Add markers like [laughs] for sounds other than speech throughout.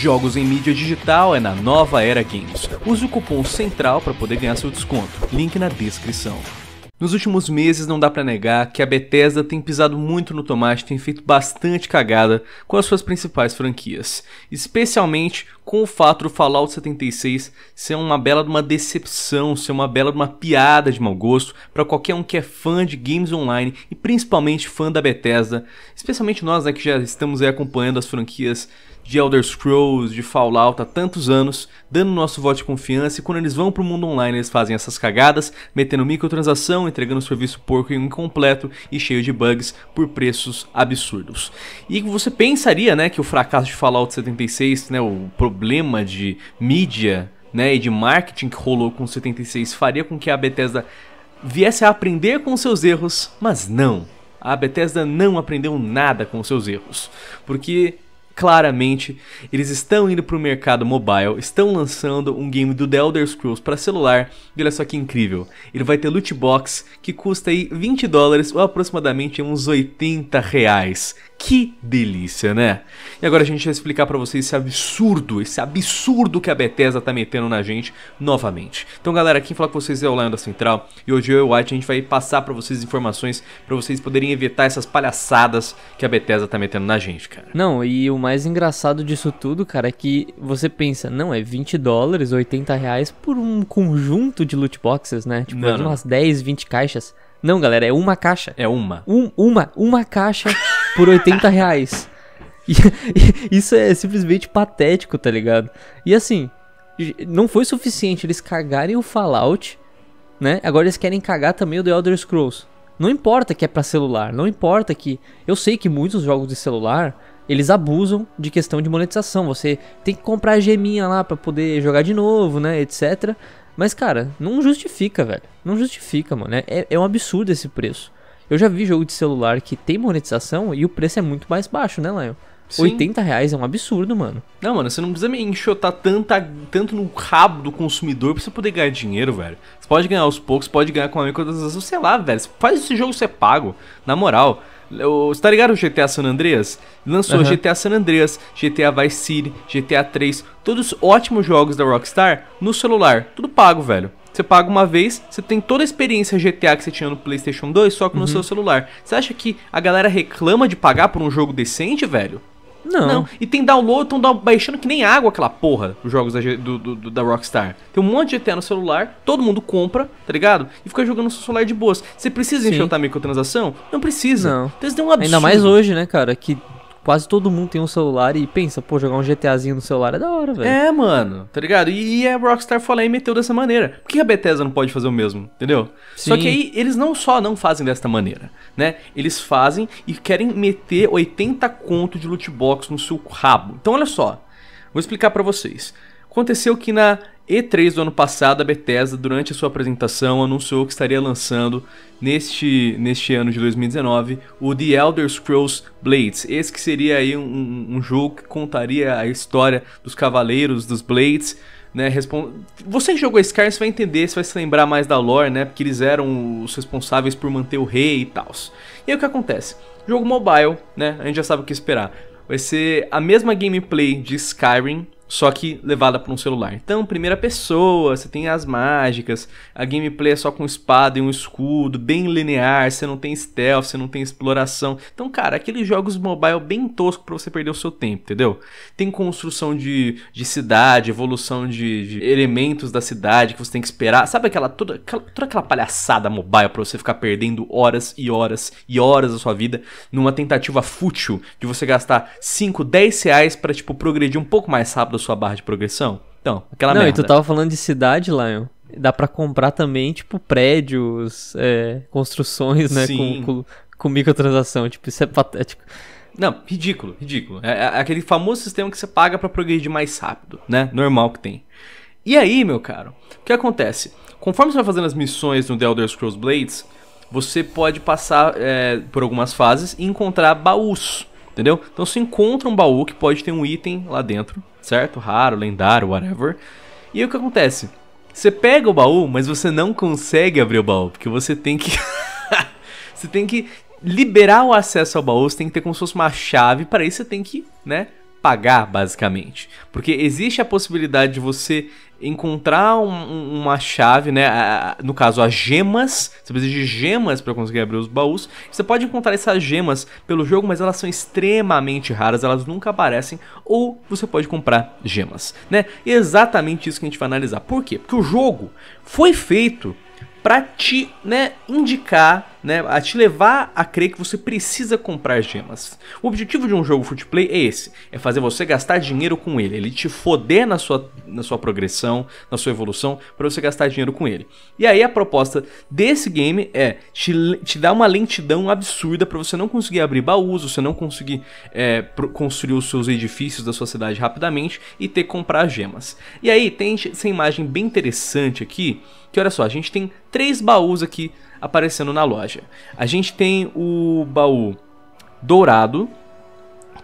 Jogos em mídia digital é na Nova Era Games. Use o cupom CENTRAL para poder ganhar seu desconto. Link na descrição. Nos últimos meses não dá para negar que a Bethesda tem pisado muito no tomate, tem feito bastante cagada com as suas principais franquias, especialmente com o fato do Fallout 76 ser uma bela de uma decepção, ser uma bela de uma piada de mau gosto para qualquer um que é fã de games online e principalmente fã da Bethesda, especialmente nós né, que já estamos acompanhando as franquias de Elder Scrolls, de Fallout há tantos anos, dando nosso voto de confiança e quando eles vão pro mundo online eles fazem essas cagadas, metendo microtransação, entregando serviço porco e incompleto e cheio de bugs por preços absurdos. E você pensaria, né, que o fracasso de Fallout 76, né, o problema de mídia, né, e de marketing que rolou com 76 faria com que a Bethesda viesse a aprender com seus erros, mas não. A Bethesda não aprendeu nada com seus erros, porque claramente, eles estão indo para o mercado mobile, estão lançando um game do The Elder Scrolls para celular, e olha só que incrível, ele vai ter loot box que custa aí 20 dólares ou aproximadamente uns 80 reais. Que delícia, né? E agora a gente vai explicar para vocês esse absurdo, esse absurdo que a Bethesda tá metendo na gente novamente. Então, galera, quem fala com vocês é o Lion da Central e hoje eu e o White a gente vai passar para vocês informações para vocês poderem evitar essas palhaçadas que a Bethesda tá metendo na gente, cara. Não, e o mais engraçado disso tudo, cara, é que você pensa, não, é 20 dólares, 80 reais por um conjunto de loot boxes, né? Tipo, é não, umas 10, 20 caixas. Não, galera, é uma caixa. É uma. Um, uma, uma caixa. [laughs] por 80 reais. [laughs] isso é simplesmente patético, tá ligado? E assim, não foi suficiente eles cagarem o Fallout, né? Agora eles querem cagar também o The Elder Scrolls. Não importa que é para celular, não importa que. Eu sei que muitos jogos de celular eles abusam de questão de monetização. Você tem que comprar a geminha lá para poder jogar de novo, né, etc. Mas cara, não justifica, velho. Não justifica, mano. É, é, é um absurdo esse preço. Eu já vi jogo de celular que tem monetização e o preço é muito mais baixo, né, Lion? Sim. 80 reais é um absurdo, mano. Não, mano, você não precisa me enxotar tanta, tanto no rabo do consumidor pra você poder ganhar dinheiro, velho. Você pode ganhar aos poucos, pode ganhar com a microtransação, sei lá, velho. Faz esse jogo ser é pago, na moral. Você tá ligado o GTA San Andreas? Lançou uhum. GTA San Andreas, GTA Vice City, GTA 3, todos ótimos jogos da Rockstar no celular. Tudo pago, velho. Você paga uma vez, você tem toda a experiência GTA que você tinha no PlayStation 2, só que no uhum. seu celular. Você acha que a galera reclama de pagar por um jogo decente, velho? Não. não. E tem download, estão baixando que nem água aquela porra, os jogos da, do, do, da Rockstar. Tem um monte de GTA no celular, todo mundo compra, tá ligado? E fica jogando no seu celular de boas. Você precisa enfrentar microtransação? Não precisa. Não. Então isso é um absurdo. Ainda mais hoje, né, cara, que quase todo mundo tem um celular e pensa, pô, jogar um GTAzinho no celular é da hora, velho. É, mano, tá ligado? E, e a Rockstar foi lá e meteu dessa maneira. Por que a Bethesda não pode fazer o mesmo, entendeu? Sim. Só que aí eles não só não fazem desta maneira, né? Eles fazem e querem meter 80 conto de loot box no seu rabo. Então olha só, vou explicar para vocês. Aconteceu que na E3 do ano passado, a Bethesda, durante a sua apresentação, anunciou que estaria lançando neste, neste ano de 2019 o The Elder Scrolls Blades. Esse que seria aí um, um jogo que contaria a história dos Cavaleiros dos Blades. Né, respond Você que jogou Skyrim, vai entender, você vai se lembrar mais da lore, né? Porque eles eram os responsáveis por manter o rei e tal. E aí o que acontece? Jogo mobile, né? A gente já sabe o que esperar. Vai ser a mesma gameplay de Skyrim, só que levada para um celular. Então, primeira pessoa, você tem as mágicas, a gameplay é só com espada e um escudo, bem linear, você não tem stealth, você não tem exploração. Então, cara, aqueles jogos mobile bem tosco para você perder o seu tempo, entendeu? Tem construção de, de cidade, evolução de, de elementos da cidade que você tem que esperar. Sabe aquela toda, aquela, toda aquela palhaçada mobile para você ficar perdendo horas e horas e horas da sua vida numa tentativa fútil de você gastar 5, 10 reais para tipo progredir um pouco mais rápido sua barra de progressão? Então, aquela Não, merda. Não, e tu tava falando de cidade, Lion. Dá para comprar também, tipo, prédios, é, construções, né? Sim. Com, com, com microtransação. Tipo, isso é patético. Não, ridículo, ridículo. É, é aquele famoso sistema que você paga para progredir mais rápido, né? Normal que tem. E aí, meu caro, o que acontece? Conforme você vai fazendo as missões no The Elder Scrolls Blades, você pode passar é, por algumas fases e encontrar baús entendeu? Então você encontra um baú que pode ter um item lá dentro, certo? Raro, lendário, whatever. E aí o que acontece? Você pega o baú, mas você não consegue abrir o baú, porque você tem que. [laughs] você tem que liberar o acesso ao baú, você tem que ter como se fosse uma chave, para isso você tem que, né? pagar, basicamente. Porque existe a possibilidade de você encontrar um, uma chave, né? A, no caso, as gemas. Você precisa de gemas para conseguir abrir os baús. Você pode encontrar essas gemas pelo jogo, mas elas são extremamente raras, elas nunca aparecem. Ou você pode comprar gemas, né? E é exatamente isso que a gente vai analisar. Por quê? Porque o jogo foi feito para te, né, indicar né, a te levar a crer que você precisa comprar gemas. O objetivo de um jogo free to play é esse, é fazer você gastar dinheiro com ele, ele te foder na sua, na sua progressão, na sua evolução, para você gastar dinheiro com ele. E aí a proposta desse game é te, te dar uma lentidão absurda para você não conseguir abrir baús, você não conseguir é, construir os seus edifícios da sua cidade rapidamente e ter que comprar gemas. E aí tem essa imagem bem interessante aqui, que olha só, a gente tem três baús aqui aparecendo na loja. A gente tem o baú dourado,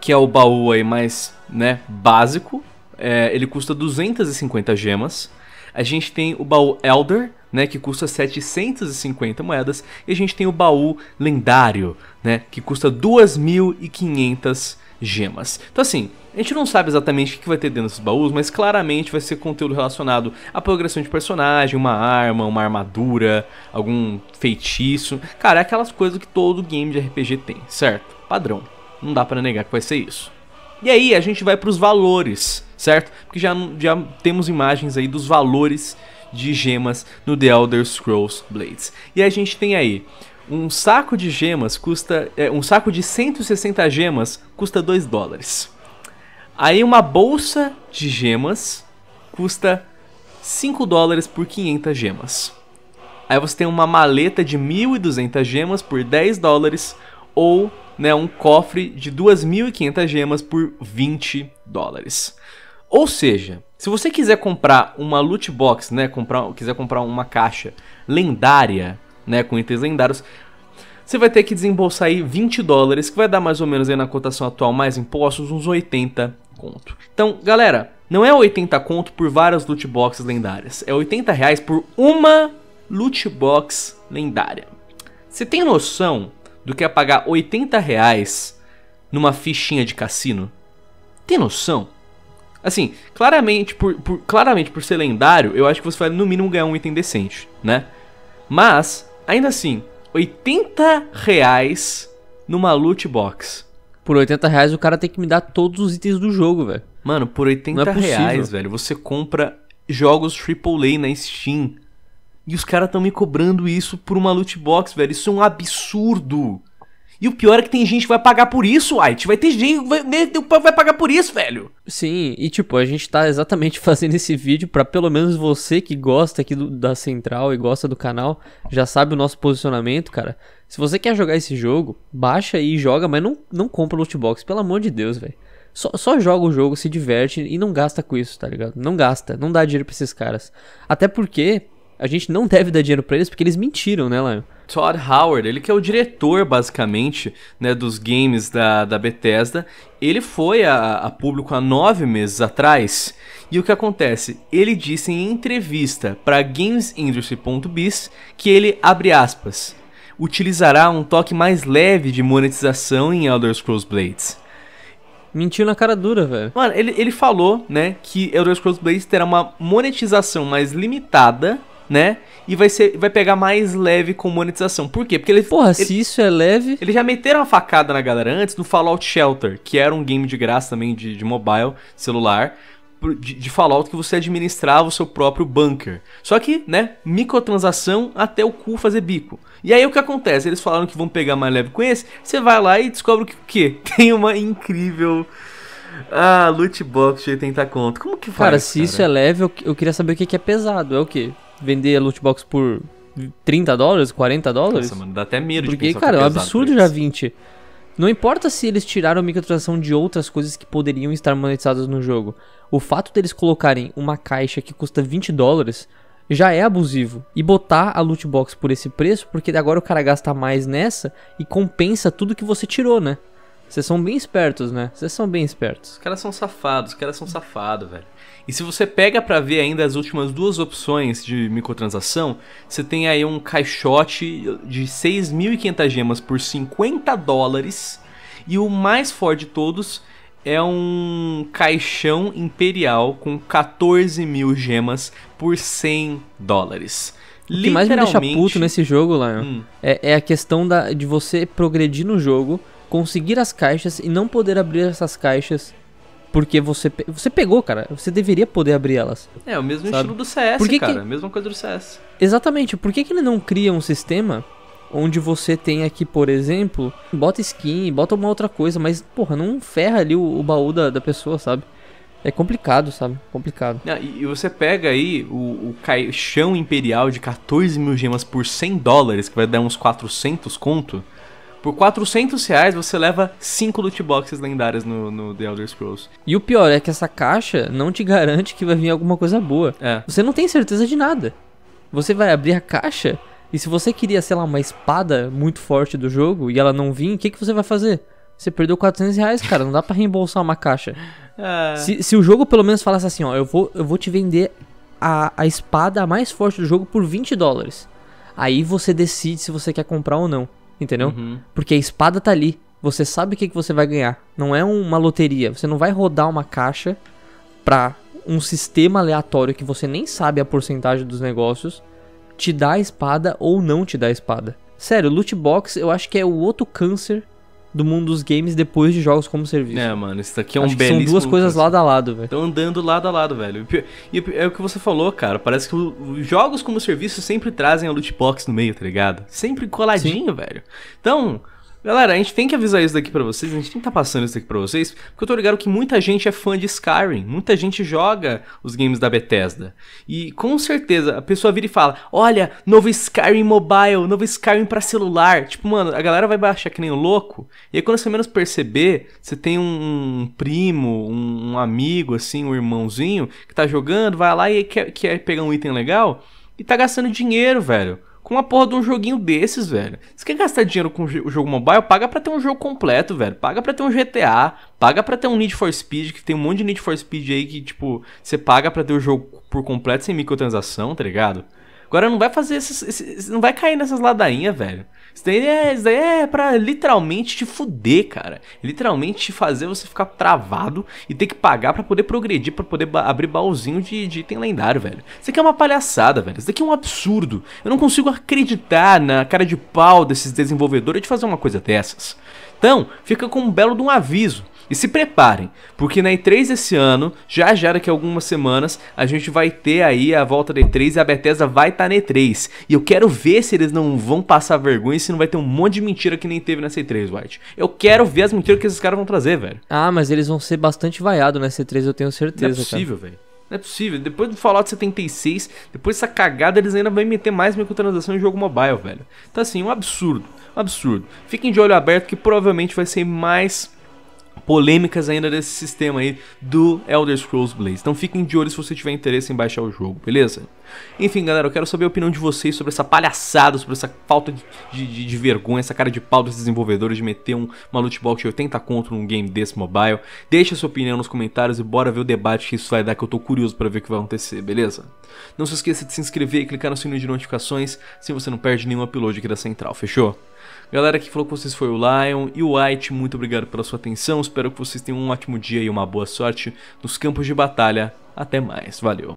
que é o baú aí mais né, básico. É, ele custa 250 gemas. A gente tem o baú Elder, né, que custa 750 moedas. E a gente tem o baú lendário, né, que custa 2.500 gemas. Então assim, a gente não sabe exatamente o que vai ter dentro desses baús, mas claramente vai ser conteúdo relacionado à progressão de personagem, uma arma, uma armadura, algum feitiço. Cara, é aquelas coisas que todo game de RPG tem, certo? Padrão. Não dá para negar que vai ser isso. E aí a gente vai para os valores, certo? Porque já, já temos imagens aí dos valores de gemas no The Elder Scrolls Blades. E a gente tem aí um saco de gemas custa. É, um saco de 160 gemas custa 2 dólares. Aí uma bolsa de gemas custa 5 dólares por 500 gemas. Aí você tem uma maleta de 1.200 gemas por 10 dólares ou né, um cofre de 2.500 gemas por 20 dólares. Ou seja, se você quiser comprar uma loot box, né, comprar, quiser comprar uma caixa lendária né, com itens lendários, você vai ter que desembolsar aí 20 dólares, que vai dar mais ou menos aí na cotação atual mais impostos, uns 80 conto. Então, galera, não é 80 conto por várias loot boxes lendárias, é 80 reais por uma loot box lendária. Você tem noção do que é pagar 80 reais numa fichinha de cassino? Tem noção? Assim, claramente por, por, claramente por ser lendário, eu acho que você vai no mínimo ganhar um item decente, né? Mas, Ainda assim, 80 reais numa loot box. Por 80 reais o cara tem que me dar todos os itens do jogo, velho. Mano, por 80 é reais, velho, você compra jogos AAA na Steam. E os caras estão me cobrando isso por uma loot box, velho. Isso é um absurdo. E o pior é que tem gente que vai pagar por isso, White. Vai ter gente que vai, né, vai pagar por isso, velho. Sim, e tipo, a gente tá exatamente [laughs] fazendo esse vídeo para pelo menos você que gosta aqui do, da Central e gosta do canal, já sabe o nosso posicionamento, cara. Se você quer jogar esse jogo, baixa aí e joga, mas não, não compra loot box, pelo amor de Deus, velho. Só, só, joga o jogo, se diverte e não gasta com isso, tá ligado? Não gasta, não dá dinheiro pra esses caras. Até porque a gente não deve dar dinheiro pra eles porque eles mentiram, né, Lion? Todd Howard, ele que é o diretor, basicamente, né, dos games da, da Bethesda, ele foi a, a público há nove meses atrás. E o que acontece? Ele disse em entrevista para GamesIndustry.biz que ele, abre aspas, utilizará um toque mais leve de monetização em Elder Scrolls Blades. Mentiu na cara dura, velho. Mano, ele, ele falou, né, que Elder Scrolls Blades terá uma monetização mais limitada né? E vai, ser, vai pegar mais leve com monetização. Por quê? Porque ele. Porra, ele, se isso é leve. Eles já meteram a facada na galera antes no Fallout Shelter, que era um game de graça também de, de mobile, celular. De, de, Fallout que você administrava o seu próprio bunker. Só que, né, microtransação até o cu fazer bico. E aí o que acontece? Eles falaram que vão pegar mais leve com esse, você vai lá e descobre que o quê? [laughs] Tem uma incrível ah, loot box de 80 conto. Como que faz? Cara, se cara? isso é leve, eu, eu queria saber o que, que é pesado. É o quê? vender a loot box por 30 dólares, 40 dólares. Nossa, mano, dá até medo Porque, de pensar cara, é um absurdo já 20. Não importa se eles tiraram a microtransação de outras coisas que poderiam estar monetizadas no jogo. O fato deles colocarem uma caixa que custa 20 dólares já é abusivo. E botar a loot box por esse preço, porque agora o cara gasta mais nessa e compensa tudo que você tirou, né? Vocês são bem espertos, né? Vocês são bem espertos. Os caras são safados, os caras são safados, velho. E se você pega para ver ainda as últimas duas opções de microtransação, você tem aí um caixote de 6.500 gemas por 50 dólares. E o mais forte de todos é um caixão imperial com 14 mil gemas por 100 dólares. O que mais me deixa puto nesse jogo, Lion, hum. é, é a questão da, de você progredir no jogo conseguir as caixas e não poder abrir essas caixas porque você, pe você pegou, cara. Você deveria poder abrir elas. É, o mesmo sabe? estilo do CS, Por que cara. Que... Mesma coisa do CS. Exatamente. Por que, que ele não cria um sistema onde você tem aqui, por exemplo, bota skin, bota uma outra coisa, mas, porra, não ferra ali o, o baú da, da pessoa, sabe? É complicado, sabe? Complicado. Ah, e você pega aí o, o caixão imperial de 14 mil gemas por 100 dólares, que vai dar uns 400 conto por 400 reais você leva 5 loot boxes lendárias no, no The Elder Scrolls. E o pior é que essa caixa não te garante que vai vir alguma coisa boa. É. Você não tem certeza de nada. Você vai abrir a caixa e se você queria, sei lá, uma espada muito forte do jogo e ela não vir, o que, que você vai fazer? Você perdeu 400 reais, cara. Não dá para reembolsar uma caixa. [laughs] É. Se, se, o jogo pelo menos falasse assim, ó, eu vou, eu vou te vender a, a espada mais forte do jogo por 20 dólares. Aí você decide se você quer comprar ou não entendeu? Uhum. Porque a espada tá ali, você sabe o que, que você vai ganhar. Não é uma loteria, você não vai rodar uma caixa pra um sistema aleatório que você nem sabe a porcentagem dos negócios te dar a espada ou não te dar a espada. Sério, loot box eu acho que é o outro câncer do mundo dos games depois de jogos como serviço. É, mano, isso aqui é um Acho belíssimo... São duas coisas lado a lado, velho. Estão andando lado a lado, velho. E é o que você falou, cara. Parece que jogos como serviço sempre trazem a loot box no meio, tá ligado? Sempre coladinho, Sim. velho. Então, Galera, a gente tem que avisar isso daqui para vocês, a gente tem que estar tá passando isso daqui para vocês, porque eu tô ligado que muita gente é fã de Skyrim, muita gente joga os games da Bethesda. E com certeza a pessoa vira e fala: "Olha, novo Skyrim Mobile, novo Skyrim para celular". Tipo, mano, a galera vai baixar que nem um louco. E aí quando você menos perceber, você tem um primo, um amigo assim, um irmãozinho que tá jogando, vai lá e quer, quer pegar um item legal e tá gastando dinheiro, velho com uma porra de um joguinho desses, velho. Você quer gastar dinheiro com o jogo mobile? Paga pra ter um jogo completo, velho. Paga pra ter um GTA, paga pra ter um Need for Speed, que tem um monte de Need for Speed aí que, tipo, você paga pra ter o jogo por completo sem microtransação, tá ligado? Agora não vai fazer esses, esses não vai cair nessas ladainhas, velho. Isso daí é, isso daí é pra literalmente te fuder, cara. Literalmente te fazer você ficar travado e ter que pagar para poder progredir, para poder ba abrir baúzinho de, de item lendário, velho. Isso aqui é uma palhaçada, velho. Isso daqui é um absurdo. Eu não consigo acreditar na cara de pau desses desenvolvedores de fazer uma coisa dessas. Então, fica com um belo de um aviso. E se preparem, porque na E3 esse ano, já já daqui a algumas semanas, a gente vai ter aí a volta da E3 e a Bethesda vai estar tá na E3. E eu quero ver se eles não vão passar vergonha e se não vai ter um monte de mentira que nem teve nessa E3, White. Eu quero ver as mentiras que esses caras vão trazer, velho. Ah, mas eles vão ser bastante vaiados nessa E3, eu tenho certeza. Não é possível, velho. Não é possível. Depois do Fallout 76, depois dessa cagada, eles ainda vão meter mais microtransação em jogo mobile, velho. Então, assim, um absurdo. Um absurdo. Fiquem de olho aberto que provavelmente vai ser mais polêmicas ainda desse sistema aí do Elder Scrolls Blaze. Então fiquem de olho se você tiver interesse em baixar o jogo, beleza? Enfim, galera, eu quero saber a opinião de vocês sobre essa palhaçada, sobre essa falta de, de, de vergonha, essa cara de pau dos desenvolvedores de meter um, uma loot box de 80 conto num game desse mobile. Deixa a sua opinião nos comentários e bora ver o debate que isso vai dar, que eu tô curioso para ver o que vai acontecer, beleza? Não se esqueça de se inscrever e clicar no sininho de notificações, assim você não perde nenhum upload aqui da Central, fechou? Galera que falou com vocês foi o Lion e o White, muito obrigado pela sua atenção. Espero que vocês tenham um ótimo dia e uma boa sorte nos campos de batalha. Até mais, valeu.